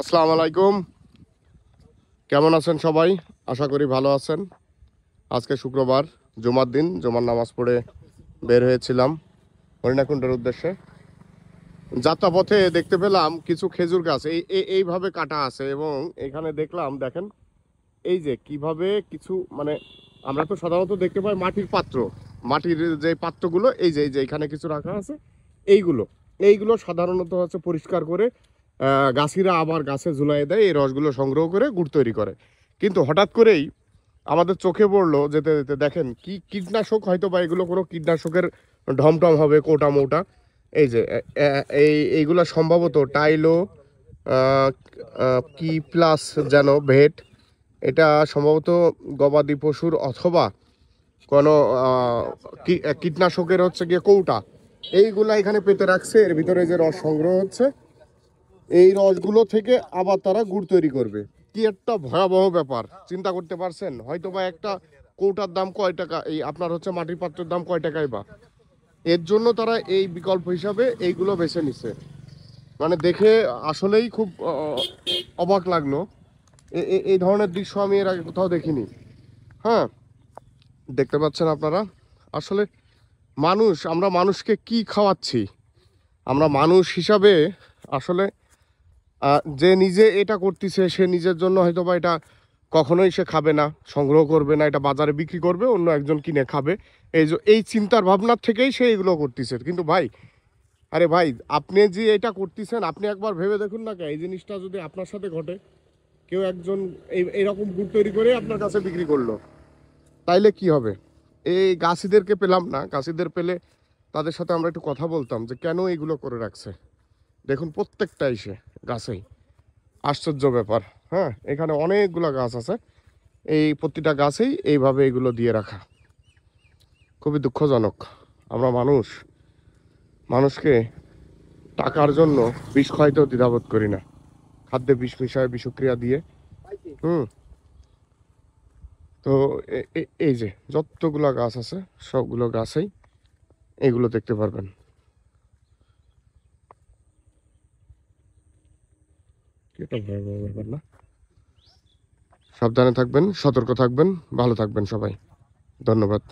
আসসালামু আলাইকুম কেমন আছেন সবাই আশা করি ভালো আছেন আজকে শুক্রবার জুমার দিন জুমার নামাজ পড়ে বের হয়েছিলাম হরিণাকুণ্ডের উদ্দেশ্যে যাত্রা পথে দেখতে পেলাম কিছু খেজুর গাছ এই এইভাবে কাটা আছে এবং এখানে দেখলাম দেখেন এই যে কিভাবে কিছু মানে আমরা তো সাধারণত দেখতে পাই মাটির পাত্র মাটির যে পাত্রগুলো এই যে এই যে এখানে কিছু রাখা আছে এইগুলো এইগুলো সাধারণত হচ্ছে পরিষ্কার করে গাছিরা আবার গাছে ঝুলাই দেয় এই রসগুলো সংগ্রহ করে গুড় তৈরি করে কিন্তু হঠাৎ করেই আমাদের চোখে পড়লো যেতে যেতে দেখেন কি কীটনাশক হয়তো বা এগুলো কোনো কীটনাশকের ঢমটম হবে কোটা মোটা এই যে এই এইগুলো সম্ভবত টাইলো কি প্লাস যেন ভেট এটা সম্ভবত গবাদি পশুর অথবা কোনো কীটনাশকের হচ্ছে গিয়ে কৌটা এইগুলা এখানে পেতে রাখছে এর ভিতরে যে রস সংগ্রহ হচ্ছে এই রসগুলো থেকে আবার তারা গুড় তৈরি করবে কি একটা ভয়াবহ ব্যাপার চিন্তা করতে পারছেন হয়তো বা একটা কৌটার দাম কয় টাকা এই আপনার হচ্ছে মাটির পাত্রের দাম কয় টাকায় বা এর জন্য তারা এই বিকল্প হিসাবে এইগুলো বেছে নিছে মানে দেখে আসলেই খুব অবাক লাগলো এই ধরনের দৃশ্য আমি এর আগে কোথাও দেখিনি হ্যাঁ দেখতে পাচ্ছেন আপনারা আসলে মানুষ আমরা মানুষকে কি খাওয়াচ্ছি আমরা মানুষ হিসাবে আসলে যে নিজে এটা করতেছে সে নিজের জন্য হয়তো বা এটা কখনোই সে খাবে না সংগ্রহ করবে না এটা বাজারে বিক্রি করবে অন্য একজন কিনে খাবে এই যে এই চিন্তার ভাবনার থেকেই সে এগুলো করতেছে কিন্তু ভাই আরে ভাই আপনি যে এটা করতেছেন আপনি একবার ভেবে দেখুন না এই জিনিসটা যদি আপনার সাথে ঘটে কেউ একজন এই এরকম গুড় তৈরি করে আপনার কাছে বিক্রি করলো তাইলে কি হবে এই গাছিদেরকে পেলাম না গাছিদের পেলে তাদের সাথে আমরা একটু কথা বলতাম যে কেন এগুলো করে রাখছে দেখুন প্রত্যেকটা এসে গাছেই আশ্চর্য ব্যাপার হ্যাঁ এখানে অনেকগুলো গাছ আছে এই প্রতিটা গাছেই এইভাবে এগুলো দিয়ে রাখা খুবই দুঃখজনক আমরা মানুষ মানুষকে টাকার জন্য বিষ খাইতেও দ্বিধাবোধ করি না খাদ্যে বিষ মিশায় বিষক্রিয়া দিয়ে হুম তো এই যে যতগুলো গাছ আছে সবগুলো গাছেই এগুলো দেখতে পারবেন ব্যাপার না সাবধানে থাকবেন সতর্ক থাকবেন ভালো থাকবেন সবাই ধন্যবাদ